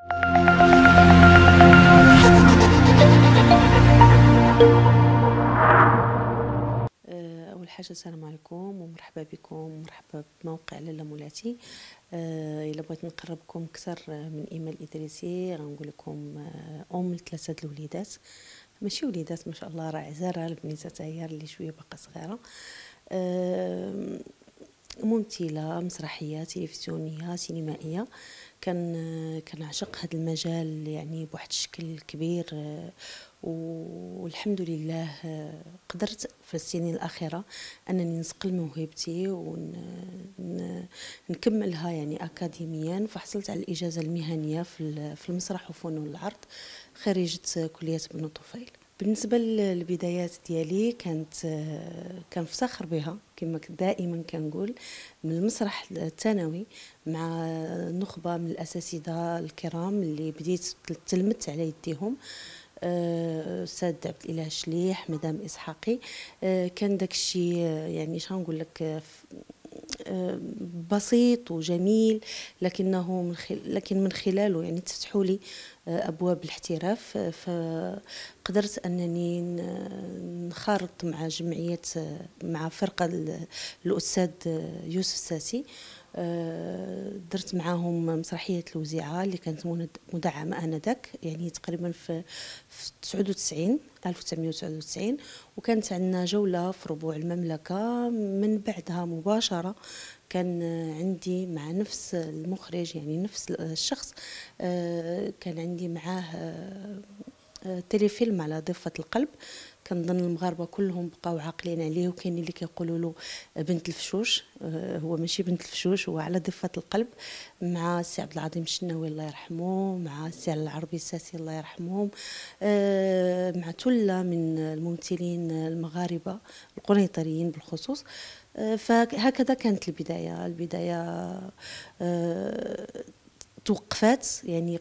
أه، اول حاجه السلام عليكم ومرحبا بكم ومرحبا بموقع لاله مولاتي أه الا بغيت نقربكم اكثر من ايمان الادريسي غنقول لكم أه، ام لثلاثه الوليدات ماشي وليدات ما شاء الله راه عزاره البنيته هي اللي شويه باقا صغيره أه ممثله مسرحيه تلفزيونيه سينمائيه كان كنعشق هذا المجال يعني بواحد الشكل كبير والحمد لله قدرت في السنين الأخيرة أنني نسقل موهبتي ونكملها يعني أكاديميا فحصلت على الإجازة المهنية في المسرح وفنون العرض خريجة كلية بن طفيل بالنسبه للبدايات ديالي كانت كنفتخر بها كما دائما كنقول من المسرح الثانوي مع نخبه من الاساتذه الكرام اللي بديت تلمت على يديهم آه، استاذ عبد الاله شليح مدام اسحاقي آه، كان داكشي آه، يعني شنو نقول لك بسيط وجميل لكنه من خل... لكن من خلاله يعني تفتحوا لي آه، ابواب الاحتراف آه، فقدرت انني نخرط مع جمعيه آه، مع فرقه الاستاذ يوسف ساسي آه، درت معاهم مسرحيه الوزيعه اللي كانت مدعمه انذاك يعني تقريبا في ألف وتسعين وكانت عندنا جوله في ربوع المملكه من بعدها مباشره كان عندي مع نفس المخرج يعني نفس الشخص آه، كان عندي معاه آه، فيلم على ضفه القلب كنظن المغاربه كلهم بقاو عاقلين عليه وكاين اللي كيقولوا له بنت الفشوش آه، هو ماشي بنت الفشوش هو على ضفه القلب مع السي عبد العظيم الشناوي الله يرحمه مع السي العربي الساسي الله يرحمهم آه، مع تله من الممثلين المغاربه القنيطريين بالخصوص آه، فهكذا كانت البدايه البدايه توقفات يعني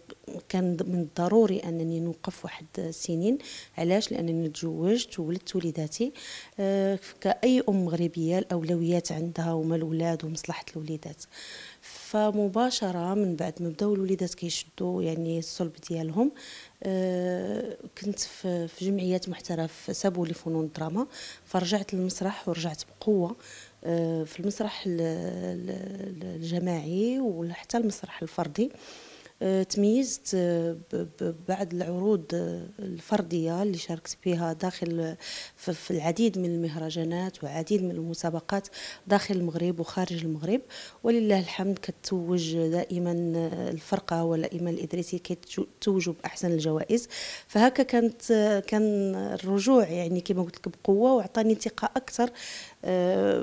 كان من الضروري انني نوقف واحد السنين علاش لانني تزوجت وولدت وليداتي آه، كاي ام مغربيه الاولويات عندها هما الاولاد ومصلحه الوليدات فمباشره من بعد ما بداو الوليدات كيشدوا يعني الصلب ديالهم آه، كنت في جمعيات محترف سابولي فنون الدراما فرجعت للمسرح ورجعت بقوه آه، في المسرح الجماعي وحتى المسرح الفردي آه، تميزت آه، بعد العروض الفردية اللي شاركت فيها داخل في العديد من المهرجانات وعديد من المسابقات داخل المغرب وخارج المغرب ولله الحمد كتوج دائما الفرقة والأئمة الإدريسي كتوج بأحسن الجوائز فهكا كانت كان الرجوع يعني كما قلت لك بقوة وعطاني ثقة أكثر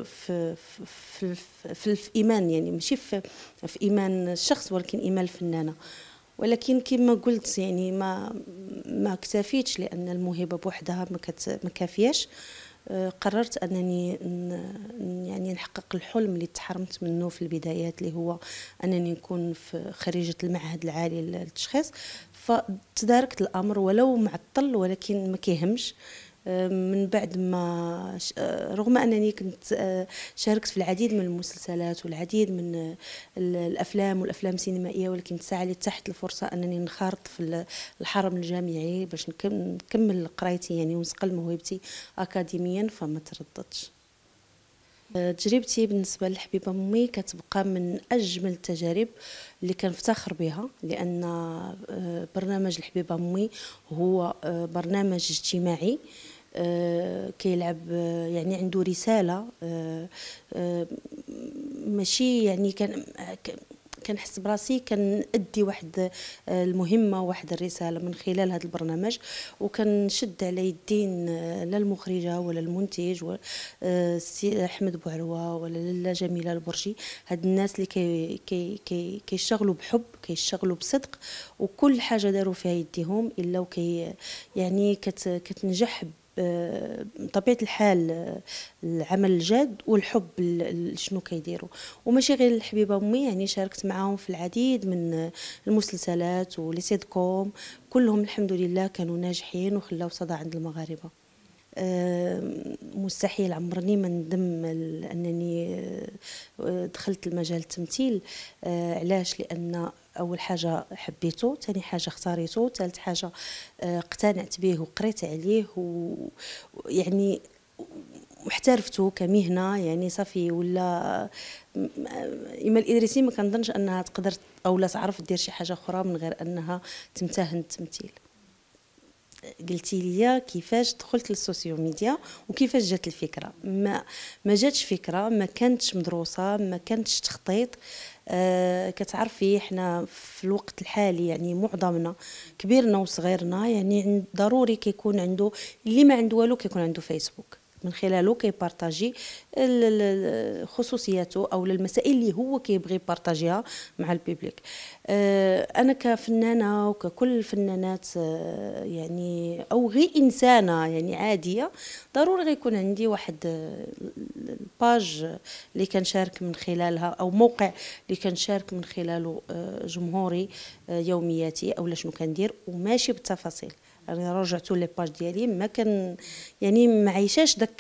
في, في, في, في ايمان يعني ماشي في, في ايمان الشخص ولكن ايمان الفنانه ولكن كما قلت يعني ما ما اكتفيتش لان الموهبه بوحدها ما, ما كافياش آه، قررت انني يعني نحقق الحلم اللي تحرمت منه في البدايات اللي هو انني نكون في خريجه المعهد العالي للتشخيص فتداركت الامر ولو معطل ولكن ما كيهمش من بعد ما رغم انني كنت شاركت في العديد من المسلسلات والعديد من الافلام والافلام السينمائيه ولكن تسعى لي تحت الفرصه انني نخرط في الحرم الجامعي باش نكمل قرايتي يعني ونسقل موهبتي اكاديميا فما ترددتش تجربتي بالنسبة للحبيبة أمي كتبقى من أجمل التجارب اللي كنفتخر بها لأن آه، برنامج الحبيبة أمي هو آه، برنامج اجتماعي آه، كيلعب آه، يعني عنده رساله آه، ماشي يعني كان كنحس براسي كنأدي واحد المهمه واحد الرساله من خلال هذا البرنامج وكنشد على يدين لا المخرجه ولا المنتج ولا السي احمد بوعلوه ولا لاله جميله البرجي هاد الناس اللي كي كي كي كيشتغلوا بحب كيشتغلوا بصدق وكل حاجه داروا فيها يديهم الا وكي يعني كت كتنجح بطبيعه الحال العمل الجاد والحب شنو كيديروا وماشي غير الحبيبه امي يعني شاركت معاهم في العديد من المسلسلات ولي كوم كلهم الحمد لله كانوا ناجحين وخلاو صدى عند المغاربه مستحيل عمرني ما ندم انني أه، دخلت لمجال التمثيل أه، علاش لان اول حاجه حبيته ثاني حاجه اختاريته ثالث حاجه آه، اقتنعت به وقريت عليه ويعني واحترفته كمهنه يعني صافي ولا اما الادريسي ما كنظنش انها تقدر او لا تعرف دير شي حاجه اخرى من غير انها تمتهن التمثيل قلتي لي كيفاش دخلت للسوسيو ميديا وكيفاش جات الفكره ما ما جاتش فكره ما كانتش مدروسه ما كانتش تخطيط آه، كتعرفي حنا في الوقت الحالي يعني معظمنا كبيرنا وصغيرنا يعني ضروري كيكون عنده اللي ما عنده والو كيكون عنده فيسبوك من خلاله كيبارطاجي خصوصياته او المسائل اللي هو كيبغي يبارطاجيها مع البيبليك آه، انا كفنانه وككل الفنانات آه، يعني او غير انسانه يعني عاديه ضروري غيكون عندي واحد آه، الباج اللي كنشارك من خلالها او موقع اللي كنشارك من خلاله جمهوري يومياتي اولا شنو كندير وماشي بالتفاصيل راني رجعت لي باج ديالي ما كان يعني ما عايشاش داك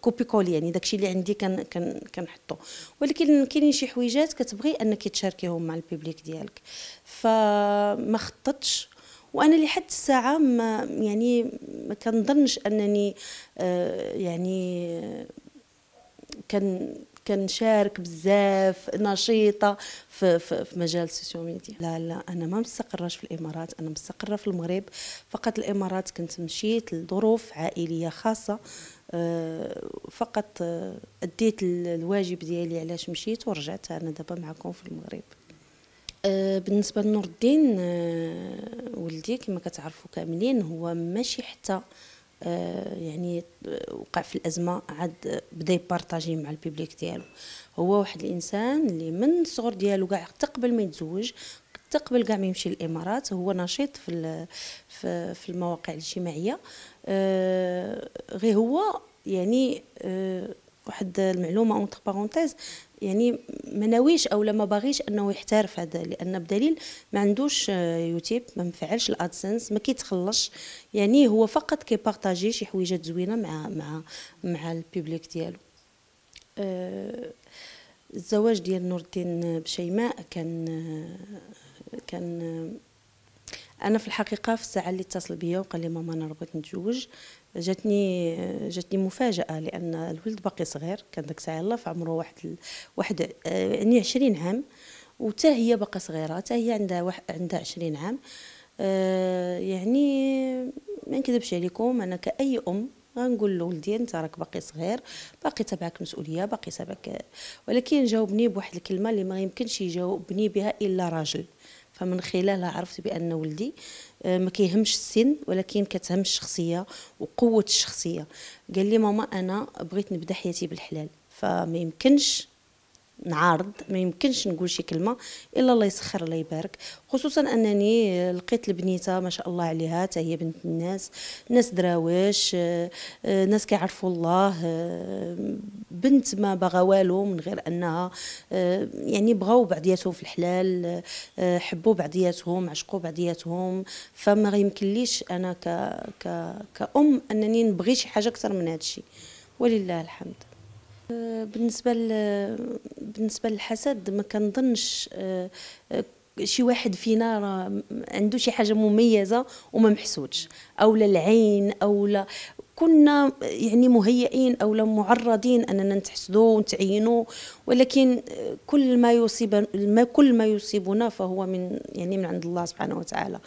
كوبي آه، كول يعني داكشي اللي عندي كان كان كنحطو ولكن كاينين شي حويجات كتبغي انك تشاركيهم مع البيبليك ديالك فما خططتش وانا لحد الساعه ما يعني ما كنظنش انني آه يعني كان كنشارك بزاف نشيطه في, في, في مجال السوشيال ميديا لا لا انا ما مستقراش في الامارات انا مستقره في المغرب فقط الامارات كنت مشيت لظروف عائليه خاصه آه، فقط آه، اديت الواجب ديالي علاش مشيت ورجعت انا دابا معكم في المغرب آه، بالنسبه لنور الدين ولدي كما كتعرفوا كاملين هو ماشي حتى آه، يعني آه، وقع في الازمه عاد بدا يبارطاجي مع البيبليك ديالو هو واحد الانسان اللي من الصغر ديالو كاع حتى قبل ما يتزوج حتى قبل كاع ما يمشي للامارات هو نشيط في في المواقع الاجتماعيه آه، غير هو يعني واحد المعلومه اونتر بارونتيز يعني ما ناويش او ما باغيش انه يحترف هذا لان بدليل ما عندوش آه، يوتيوب ما مفعلش الادسنس ما كيتخلصش يعني هو فقط كيبارطاجي شي حويجات زوينه مع مع مع البوبليك ديالو أه الزواج ديال نور الدين بشيماء كان آه، كان آه، انا في الحقيقه في الساعه اللي اتصل بيا وقال لي ماما انا ربغيت نتزوج جاتني جاتني مفاجاه لان الولد باقي صغير كان داك ساعه الله في عمره واحد ال... واحد يعني آه، 20 عام وتا هي باقا صغيره تا هي عندها واحد عندها 20 عام أه يعني ما نكذبش عليكم انا كاي ام غنقول لولدي انت راك باقي صغير باقي تبعك مسؤوليه باقي تبعك ولكن جاوبني بواحد الكلمه اللي ما يمكنش يجاوبني بها الا راجل فمن خلالها عرفت بان ولدي آه، ما كيهمش السن ولكن كتهم الشخصيه وقوه الشخصيه قال لي ماما انا بغيت نبدا حياتي بالحلال فما يمكنش نعارض ما يمكنش نقول شي كلمه الا الله يسخر الله يبارك خصوصا انني لقيت البنيته ما شاء الله عليها حتى هي بنت الناس ناس دراويش آه، آه، ناس كيعرفوا الله آه، بنت ما بغا والو من غير انها يعني بغاو بعضياتهم في الحلال حبوا بعضياتهم عشقوا بعضياتهم فما يمكنليش انا ك ك كأم انني نبغي شي حاجه اكثر من هذا الشيء ولله الحمد بالنسبه بالنسبه للحسد ما كنظنش آه، آه، شي واحد فينا راه عنده شي حاجه مميزه وما محسودش او لا العين او لا كنا يعني مهيئين او لم معرضين اننا نتحسدوا ونتعينوا ولكن كل ما يصيب ما كل ما يصيبنا فهو من يعني من عند الله سبحانه وتعالى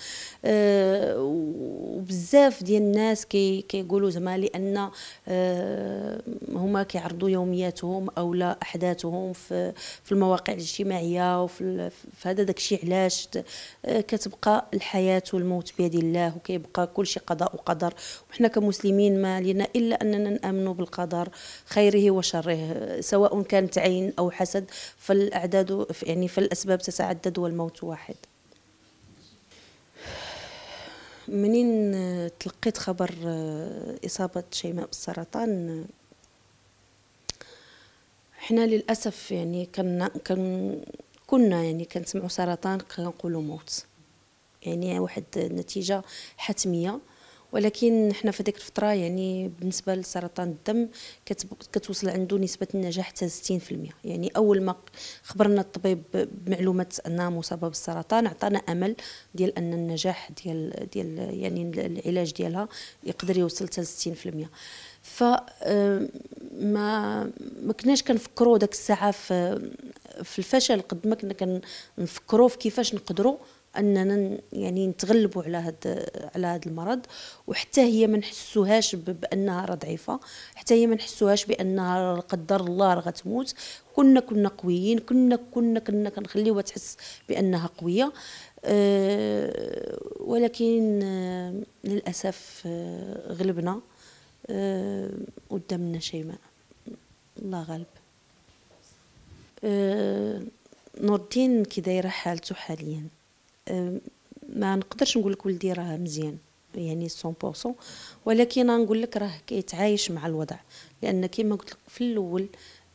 أه وبزاف ديال الناس كي كيقولوا زعما لان أه هما كيعرضوا يومياتهم او لا احداثهم في في المواقع الاجتماعيه وفي هذا داكشي علاش آه، كتبقى الحياه والموت بيد الله وكيبقى كل شيء قضاء وقدر وحنا كمسلمين ما لنا إلا أننا نامن بالقدر خيره وشره سواء كانت عين أو حسد فالأعداد يعني فالأسباب تتعدد والموت واحد منين تلقيت خبر إصابة شيماء بالسرطان حنا للأسف يعني كنا كن كنا يعني كنسمعوا سرطان كنقولوا موت يعني واحد النتيجة حتمية ولكن حنا في هذيك الفتره يعني بالنسبه لسرطان الدم كتوصل عنده نسبه النجاح حتى 60% يعني اول ما خبرنا الطبيب بمعلومات انها مصابه بالسرطان عطانا امل ديال ان النجاح ديال ديال يعني العلاج ديالها يقدر يوصل حتى 60% ف ما ما كناش كنفكروا داك الساعه في في الفشل قد ما كنا كنفكروا في كيفاش نقدروا اننا يعني نتغلبوا على هذا على هذا المرض وحتى هي ما نحسوهاش بانها راه ضعيفه حتى هي ما نحسوهاش بانها لا قدر الله راه غتموت كنا كنا قويين كنا كنا كنا كنخليوها تحس بانها قويه آه، ولكن آه، للاسف آه، غلبنا قدامنا شيماء الله غالب نور الدين كي دايره حالته حاليا ما نقدرش نقول لك ولدي راه مزيان يعني 100% ولكن نقول لك راه كيتعايش مع الوضع لان كما قلت لك في الاول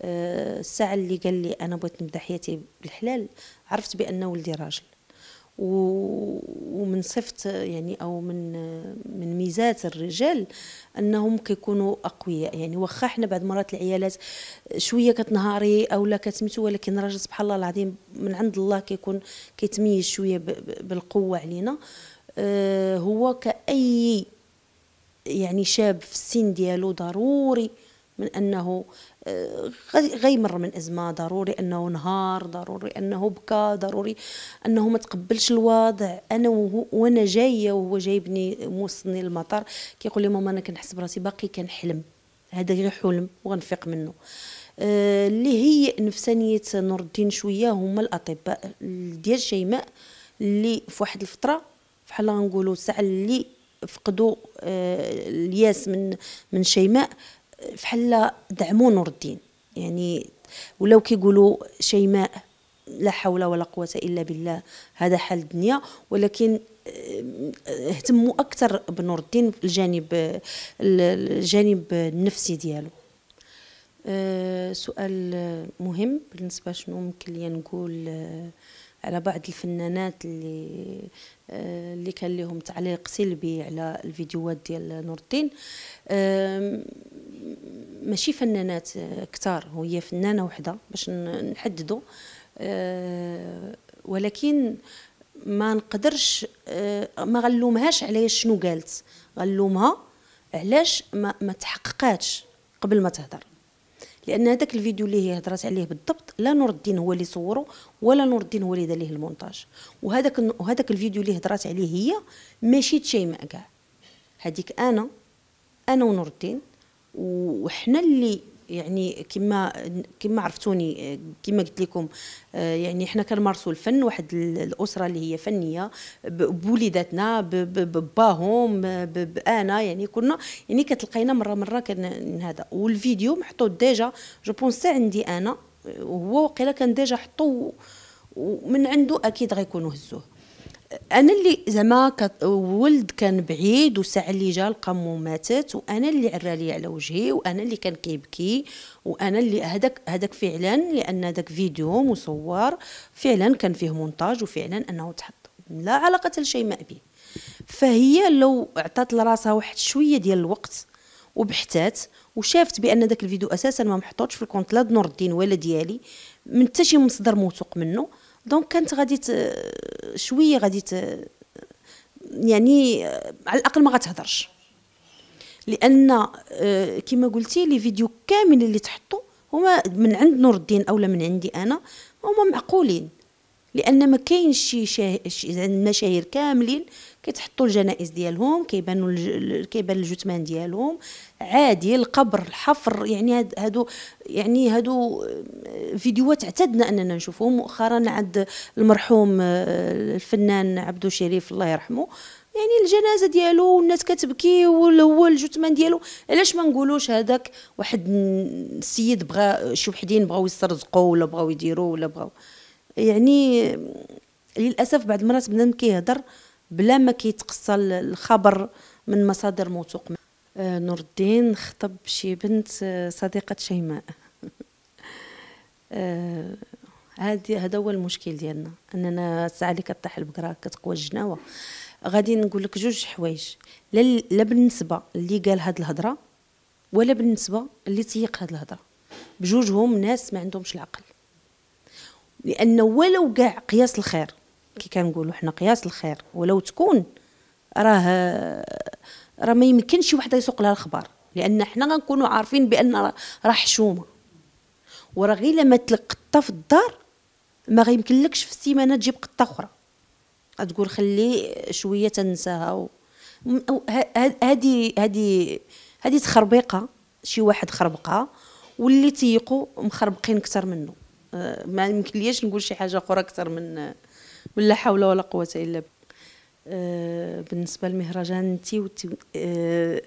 أه، الساعه اللي قال لي انا بغيت نبدا حياتي بالحلال عرفت بان ولدي راجل ومن صفت يعني او من من ميزات الرجال انهم كيكونوا اقوياء يعني واخا حنا بعض مرات العيالات شويه كتنهاري او لا كتمتو ولكن الراجل سبحان الله العظيم من عند الله كيكون كيتميز شويه بالقوه علينا آه، هو كاي يعني شاب في السن ديالو ضروري من انه غيمر من ازمه ضروري انه نهار ضروري انه بكى ضروري انه ما تقبلش الوضع انا وهو وانا جايه وهو جايبني موصلني للمطار كيقول لي ماما انا كنحس براسي باقي كنحلم هذا غير حلم وغنفيق منه آه، اللي هي نفسانيه نور الدين شويه هما الاطباء ديال شيماء اللي في واحد الفتره فحال غنقولوا الساعه اللي فقدوا آه، الياس من من شيماء فحال دعموا نور الدين يعني ولاو كيقولوا شيماء لا حول ولا قوة إلا بالله هذا حال الدنيا ولكن آه، اهتموا أكثر بنور الدين الجانب الجانب النفسي ديالو آه، سؤال مهم بالنسبة شنو ممكن لي نقول آه، على بعض الفنانات اللي اللي كان لهم تعليق سلبي على الفيديوهات ديال نور الدين ماشي فنانات آه، كتار هي فنانه وحده باش نحددوا آه، ولكن ما نقدرش آه، ما غنلومهاش على شنو قالت غنلومها علاش ما, ما تحققاتش قبل ما تهضر لان هذاك الفيديو اللي هي هضرات عليه بالضبط لا نور الدين هو اللي صوره ولا نور الدين هو اللي دار ليه المونتاج وهذاك وهذاك الفيديو اللي هضرات عليه هي ماشي تشيماء كاع هذيك انا انا ونور الدين وحنا اللي يعني كما كما عرفتوني كما قلت لكم يعني حنا كنمارسوا الفن واحد الاسره اللي هي فنيه بوليداتنا بباهم بانا يعني كنا يعني كتلقينا مره مره كان هذا والفيديو محطوط ديجا جو بونس عندي انا وهو وقيلا كان ديجا حطو ومن عنده اكيد غيكونوا هزوه انا اللي زعما ولد كان بعيد والساعه اللي جا لقى مو ماتت وانا اللي عرى لي على وجهي وانا اللي كان كيبكي وانا اللي هذاك هذاك فعلا لان هذاك فيديو مصور فعلا كان فيه مونتاج وفعلا انه تحط لا علاقه ما به فهي لو عطات لراسها واحد شويه ديال الوقت وبحثات وشافت بان ذاك الفيديو اساسا ما محطوطش في الكونت لا نور الدين ولا ديالي من حتى شي مصدر موثوق منه دونك كانت غادي شويه غادي يعني آه، على الاقل ما غتهضرش لان آه، كما قلتي لي فيديو كامل اللي تحطوا هما من عند نور الدين اولا من عندي انا هما معقولين لان ما كاينش شي شاه... المشاهير كاملين كيتحطوا الجنائز ديالهم كيبانوا الج... كيبان الجثمان ديالهم عادي القبر الحفر يعني هاد... هادو يعني هادو آه، فيديوهات اعتدنا اننا نشوفهم مؤخرا عند المرحوم آه، الفنان عبدو شريف الله يرحمه يعني الجنازه ديالو والناس كتبكي وهو الجثمان ديالو علاش ما نقولوش هذاك واحد السيد بغى شي وحدين بغاو يسترزقوا ولا بغاو يديروا ولا بغاو يعني للاسف بعض المرات بنادم كيهضر بلا ما كيتقصى الخبر من مصادر موثوق آه نور الدين خطب شي بنت آه، صديقه شيماء آه هادي هذا هو المشكل ديالنا اننا الساعه اللي كطيح البقره كتقوى الجناوه غادي نقول لك جوج حوايج لا لا بالنسبه اللي قال هاد الهضره ولا بالنسبه اللي تيق هاد الهضره بجوجهم ناس ما عندهمش العقل لانه ولو كاع قياس الخير كي كنقولوا حنا قياس الخير ولو تكون راه راه ما يمكنش شي وحده يسوق لها الخبر لان حنا غنكونوا عارفين بان راه حشومه وراه غير لما تلق قطه في الدار ما غيمكنلكش في السيمانه تجيب قطه اخرى تقول خلي شويه تنساها و... هادي هادي هادي تخربيقه شي واحد خربقها واللي تيقوا مخربقين اكثر منه آه، ما يمكن ليش نقول شي حاجه اخرى اكثر من من لا حول ولا قوه الا بالله آه، بالنسبه للمهرجان تي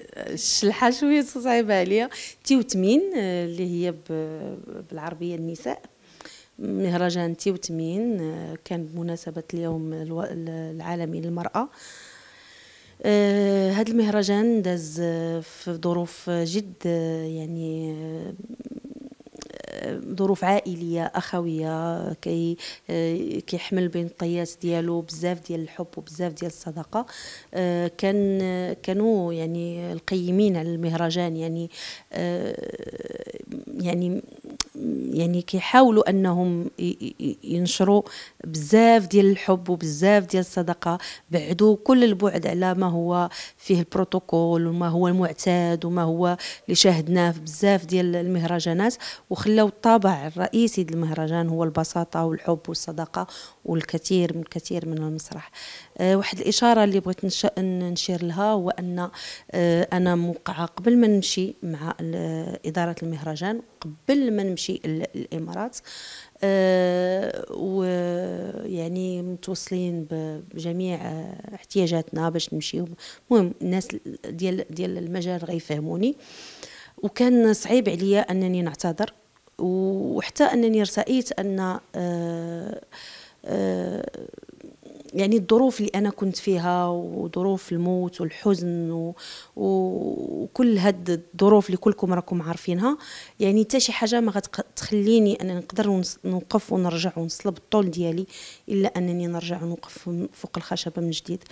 الشلحه آه، شويه صعيبه عليا تي وتمين اللي هي بالعربيه النساء مهرجان تي وتمين كان بمناسبه اليوم العالمي للمراه هذا المهرجان داز في ظروف جد يعني ظروف عائليه اخويه كي آه، كيحمل بين الطيات ديالو بزاف ديال الحب وبزاف ديال الصداقه آه، كان كانوا يعني القيمين على المهرجان يعني آه، يعني يعني كيحاولوا انهم ينشروا بزاف ديال الحب وبزاف ديال الصدقه بعدوا كل البعد على ما هو فيه البروتوكول وما هو المعتاد وما هو اللي شاهدناه في بزاف ديال المهرجانات وخلاو الطابع الرئيسي للمهرجان المهرجان هو البساطه والحب والصدقه والكثير من كثير من المسرح آه، واحد الاشاره اللي بغيت نشير لها هو ان آه، انا موقعه قبل ما نمشي مع اداره المهرجان قبل ما نمشي الامارات آه، ويعني متوصلين بجميع احتياجاتنا باش نمشيو المهم الناس ديال ديال المجال غيفهموني وكان صعيب عليا انني نعتذر وحتى انني رسائيت ان أه أه يعني الظروف اللي انا كنت فيها وظروف الموت والحزن و... وكل هاد الظروف اللي كلكم راكم عارفينها يعني حتى شي حاجه ما غتخليني انني نقدر نوقف ونرجع ونصلب الطول ديالي الا انني نرجع ونوقف فوق الخشبه من جديد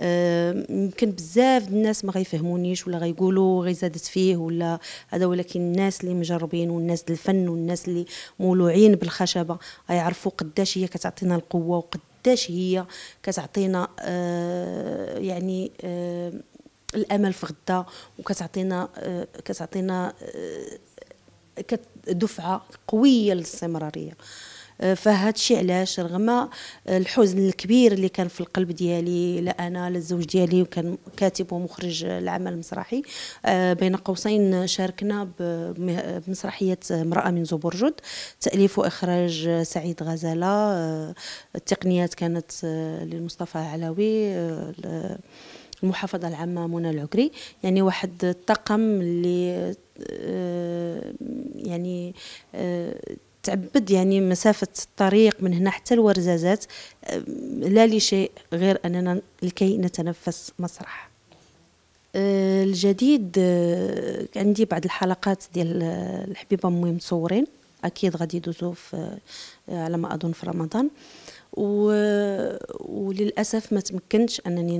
آه، يمكن أه... بزاف الناس ما غيفهمونيش ولا غيقولوا غي زادت فيه ولا هذا ولكن الناس اللي مجربين والناس الفن والناس اللي مولوعين بالخشبه غيعرفوا قداش هي كتعطينا القوه وقد قداش هي كتعطينا آه، يعني آه، الامل في غدا وكتعطينا آه، كتعطينا دفعه قويه للاستمراريه الشيء علاش رغم الحزن الكبير اللي كان في القلب ديالي لا انا لا الزوج ديالي وكان كاتب ومخرج العمل المسرحي آه، بين قوسين شاركنا بمسرحيه امراه من زبرجد تاليف واخراج سعيد غزاله آه، التقنيات كانت آه، لمصطفى علوي المحافظه العامه منى العكري يعني واحد الطاقم اللي يعني تعبد يعني مسافة الطريق من هنا حتى الورزازات لا لشيء غير أننا لكي نتنفس مسرح أه، الجديد أه، عندي بعض الحلقات ديال أه، الحبيبة أمي مصورين أكيد غادي يدوزو على ما أظن في رمضان وللاسف ما تمكنتش انني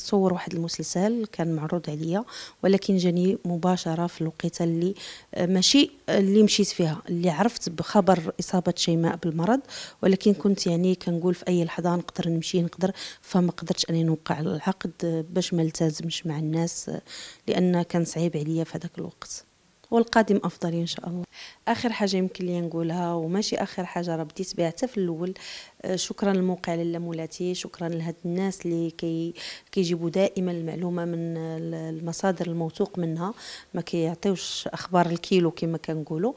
نصور واحد المسلسل كان معروض عليا ولكن جاني مباشره في الوقيته اللي ماشي اللي مشيت فيها اللي عرفت بخبر اصابه شيماء بالمرض ولكن كنت يعني كنقول في اي لحظه نقدر نمشي نقدر فما قدرتش انني نوقع العقد باش ما التزمش مع الناس لان كان صعيب عليا في هذاك الوقت والقادم افضل ان شاء الله اخر حاجه يمكن لي نقولها وماشي اخر حاجه راه بديت بها حتى في الاول آه، شكرا للموقع للمولاتي شكرا لهاد الناس اللي كي كيجيبوا دائما المعلومه من المصادر الموثوق منها ما كيعطيوش اخبار الكيلو كما كنقولوا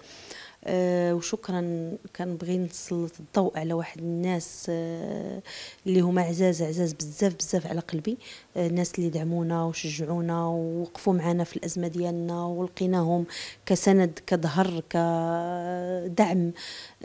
أه وشكرا كنبغي نسلط الضوء على واحد الناس أه اللي هما عزاز عزاز بزاف بزاف على قلبي الناس اللي دعمونا وشجعونا ووقفوا معنا في الازمه ديالنا ولقيناهم كسند كظهر كدعم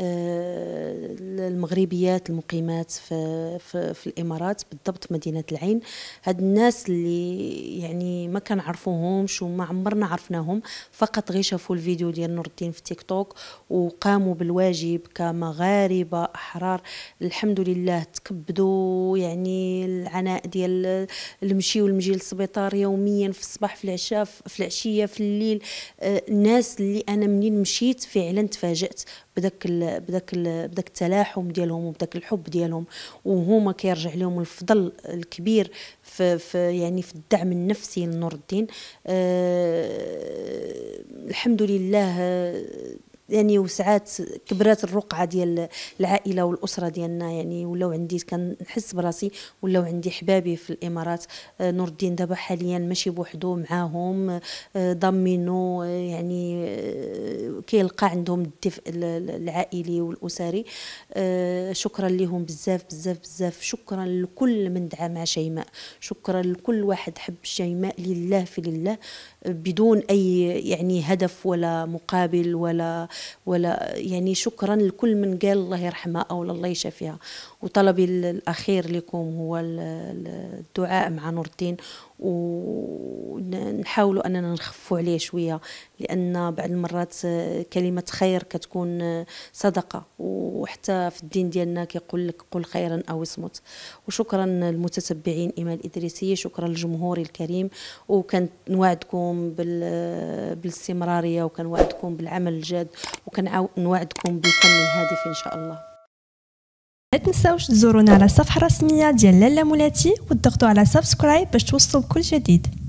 آه، المغربيات المقيمات في, في, في الامارات بالضبط مدينه العين هاد الناس اللي يعني ما كنعرفوهمش وما عمرنا عرفناهم فقط غير شافوا الفيديو ديال نور الدين في تيك توك وقاموا بالواجب كمغاربه احرار الحمد لله تكبدوا يعني العناء ديال نمشيو ونجي للسبيطار يوميا في الصباح في العشاء في العشيه في الليل آه، الناس اللي انا منين مشيت فعلا تفاجات بداك ال بداك بداك التلاحم ديالهم وبداك الحب ديالهم وهما كيرجع لهم الفضل الكبير في, في يعني في الدعم النفسي لنور الدين أه الحمد لله آه، يعني وساعات كبرات الرقعه ديال العائله والاسره ديالنا يعني ولاو عندي كنحس براسي ولاو عندي حبابي في الامارات آه، نور الدين دابا حاليا ماشي بوحدو معاهم آه، ضمينو آه، يعني كيلقى عندهم الدفء العائلي والاسري شكرا لهم بزاف بزاف بزاف شكرا لكل من دعا مع شيماء شكرا لكل واحد حب شيماء لله في لله بدون اي يعني هدف ولا مقابل ولا ولا يعني شكرا لكل من قال الله يرحمها او الله يشافيها وطلبي الاخير لكم هو الدعاء مع نور الدين ونحاولوا اننا نخفوا عليه شويه لان بعض المرات كلمه خير كتكون صدقه وحتى في الدين ديالنا كيقول لك قل خيرا او اصمت وشكرا للمتتبعين ايمان الادريسي شكرا للجمهور الكريم وكنوعدكم بالاستمراريه وكنوعدكم بالعمل الجاد وكنوعدكم بالفن الهادف ان شاء الله ما تنساوش تزورونا على الصفحه الرسميه ديال لاله مولاتي وتضغطوا على سبسكرايب باش توصلوا بكل جديد